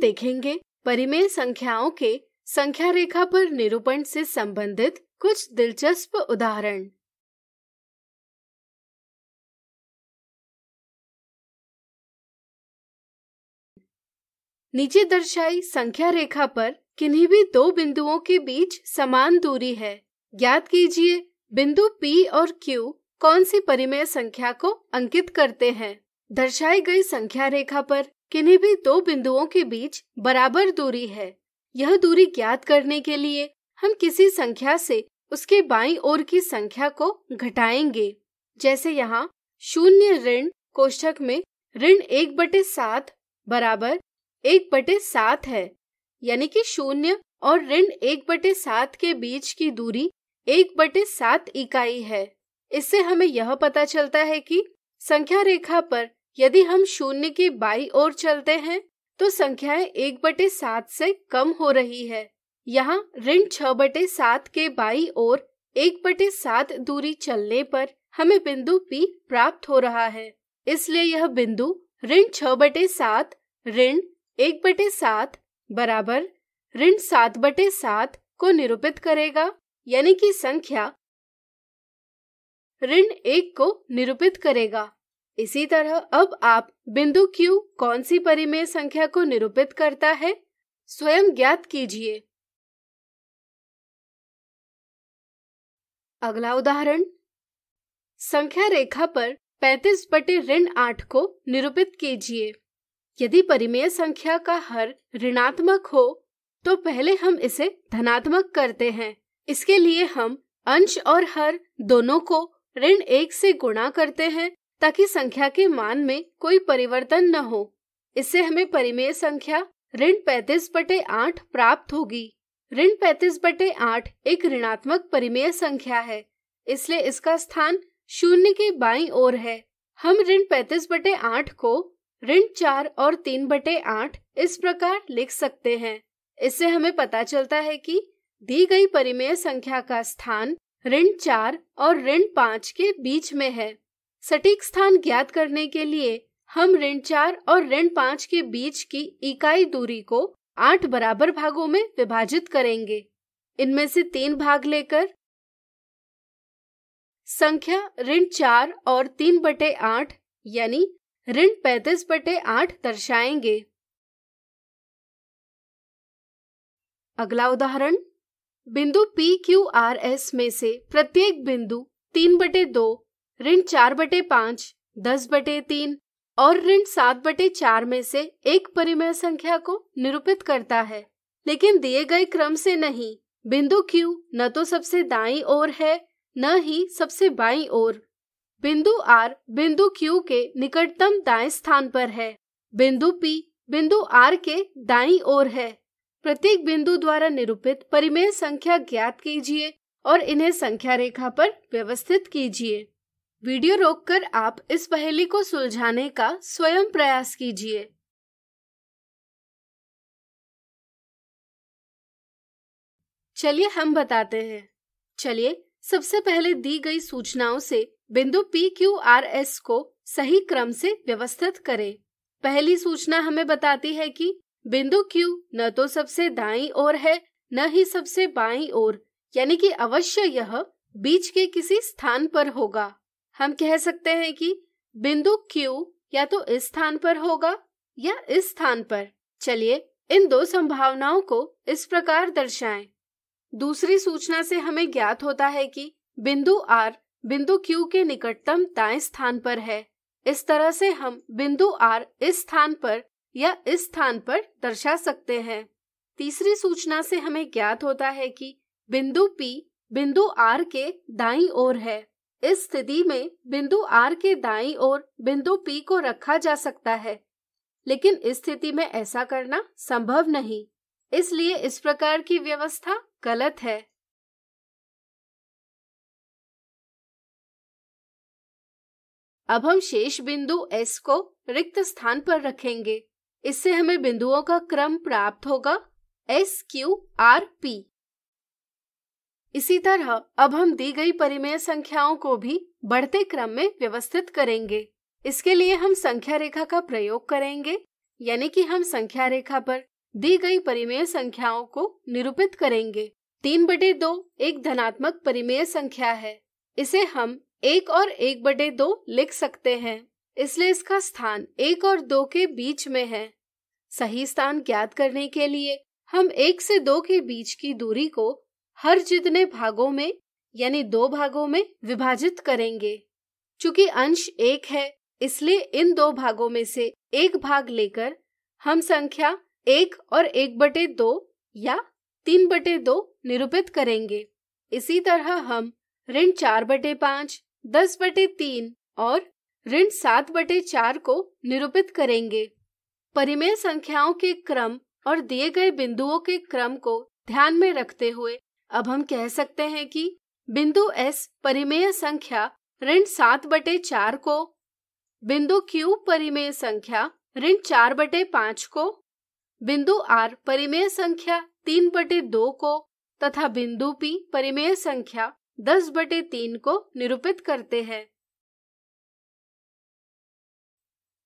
देखेंगे परिमेय संख्याओं के संख्या रेखा पर निरूपण से संबंधित कुछ दिलचस्प उदाहरण नीचे दर्शाई संख्या रेखा पर किन्हीं भी दो बिंदुओं के बीच समान दूरी है ज्ञात कीजिए बिंदु P और Q कौन सी परिमेय संख्या को अंकित करते हैं दर्शाई गई संख्या रेखा पर किन्हीं भी दो बिंदुओं के बीच बराबर दूरी है यह दूरी ज्ञात करने के लिए हम किसी संख्या से उसके बाई ओर की संख्या को घटाएंगे जैसे यहाँ शून्य ऋण कोष्ठक में ऋण एक बटे सात बराबर एक बटे सात है यानी कि शून्य और ऋण एक बटे सात के बीच की दूरी एक बटे सात इकाई है इससे हमें यह पता चलता है कि संख्या रेखा पर यदि हम शून्य के बाई ओर चलते हैं तो संख्याएं एक बटे सात से कम हो रही है यहाँ ऋण छह बटे सात के बाई ओर एक बटे सात दूरी चलने पर हमें बिंदु P प्राप्त हो रहा है इसलिए यह बिंदु ऋण छह बटे सात ऋण एक बटे सात बराबर ऋण सात बटे सात को निरूपित करेगा यानी कि संख्या ऋण एक को निरूपित करेगा इसी तरह अब आप बिंदु Q कौन सी परिमेय संख्या को निरूपित करता है स्वयं ज्ञात कीजिए अगला उदाहरण संख्या रेखा पर 35 बटे ऋण आठ को निरूपित कीजिए यदि परिमेय संख्या का हर ऋणात्मक हो तो पहले हम इसे धनात्मक करते हैं इसके लिए हम अंश और हर दोनों को ऋण एक से गुणा करते हैं ताकि संख्या के मान में कोई परिवर्तन न हो इससे हमें परिमेय संख्या ऋण पैतीस बटे आठ प्राप्त होगी ऋण पैतीस बटे आठ एक ऋणात्मक परिमेय संख्या है इसलिए इसका स्थान शून्य के बाई ओर है हम ऋण पैतीस बटे आठ को ऋण चार और तीन बटे आठ इस प्रकार लिख सकते हैं इससे हमें पता चलता है कि दी गई परिमेय संख्या का स्थान ऋण चार और ऋण पाँच के बीच में है सटीक स्थान ज्ञात करने के लिए हम ऋण चार और ऋण पाँच के बीच की इकाई दूरी को आठ बराबर भागों में विभाजित करेंगे इनमें से तीन भाग लेकर संख्या ऋण चार और तीन बटे आठ यानी ऋण पैतीस बटे आठ दर्शाएंगे अगला उदाहरण बिंदु पी क्यू आर एस में से प्रत्येक बिंदु तीन बटे दो ऋण चार बटे पांच दस बटे तीन और ऋण सात बटे चार में से एक परिमेय संख्या को निरूपित करता है लेकिन दिए गए क्रम से नहीं बिंदु क्यू न तो सबसे दाई ओर है न ही सबसे बाई ओर बिंदु आर बिंदु क्यू के निकटतम दाएं स्थान पर है बिंदु पी बिंदु आर के दाई ओर है प्रत्येक बिंदु द्वारा निरूपित परिमेय संख्या ज्ञात कीजिए और इन्हें संख्या रेखा पर व्यवस्थित कीजिए वीडियो रोककर आप इस पहेली को सुलझाने का स्वयं प्रयास कीजिए चलिए हम बताते हैं चलिए सबसे पहले दी गई सूचनाओं से बिंदु पी क्यू आर एस को सही क्रम से व्यवस्थित करें। पहली सूचना हमें बताती है कि बिंदु क्यू न तो सबसे दाई ओर है न ही सबसे बाई ओर यानी कि अवश्य यह बीच के किसी स्थान पर होगा हम कह सकते हैं कि बिंदु Q या तो इस स्थान पर होगा या इस स्थान पर चलिए इन दो संभावनाओं को इस प्रकार दर्शाएं। दूसरी सूचना से हमें ज्ञात होता है कि बिंदु R बिंदु Q के निकटतम दाएं स्थान पर है इस तरह से हम बिंदु R इस स्थान पर या इस स्थान पर दर्शा सकते हैं तीसरी सूचना से हमें ज्ञात होता है कि बिंदु P बिंदु R के दाईं ओर है इस स्थिति में बिंदु आर के दाई और बिंदु पी को रखा जा सकता है लेकिन इस स्थिति में ऐसा करना संभव नहीं इसलिए इस प्रकार की व्यवस्था गलत है अब हम शेष बिंदु एस को रिक्त स्थान पर रखेंगे इससे हमें बिंदुओं का क्रम प्राप्त होगा एस क्यू आर पी इसी तरह अब हम दी गई परिमेय संख्याओं को भी बढ़ते क्रम में व्यवस्थित करेंगे इसके लिए हम संख्या रेखा का प्रयोग करेंगे यानी कि हम संख्या रेखा पर दी गई परिमेय संख्याओं को निरूपित करेंगे तीन बटे दो एक धनात्मक परिमेय संख्या है इसे हम एक और एक बटे दो लिख सकते हैं इसलिए इसका स्थान एक और दो के बीच में है सही स्थान ज्ञात करने के लिए हम एक से दो के बीच की दूरी को हर जितने भागों में यानी दो भागों में विभाजित करेंगे चूंकि अंश एक है इसलिए इन दो भागों में से एक भाग लेकर हम संख्या एक और एक बटे दो या तीन बटे दो निरूपित करेंगे इसी तरह हम ऋण चार बटे पांच दस बटे तीन और ऋण सात बटे चार को निरूपित करेंगे परिमेय संख्याओं के क्रम और दिए गए बिंदुओं के क्रम को ध्यान में रखते हुए अब हम कह सकते हैं कि बिंदु एस परिमेय संख्या ऋण सात बटे चार को बिंदु क्यू परिमेय संख्या ऋण चार बटे पांच को बिंदु आर परिमेय संख्या तीन बटे दो को तथा बिंदु पी परिमेय संख्या दस बटे तीन को निरूपित करते हैं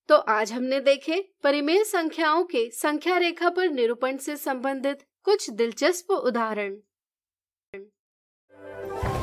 तो आज हमने देखे परिमेय संख्याओं के संख्या रेखा पर निरूपण से संबंधित कुछ दिलचस्प उदाहरण Thank you.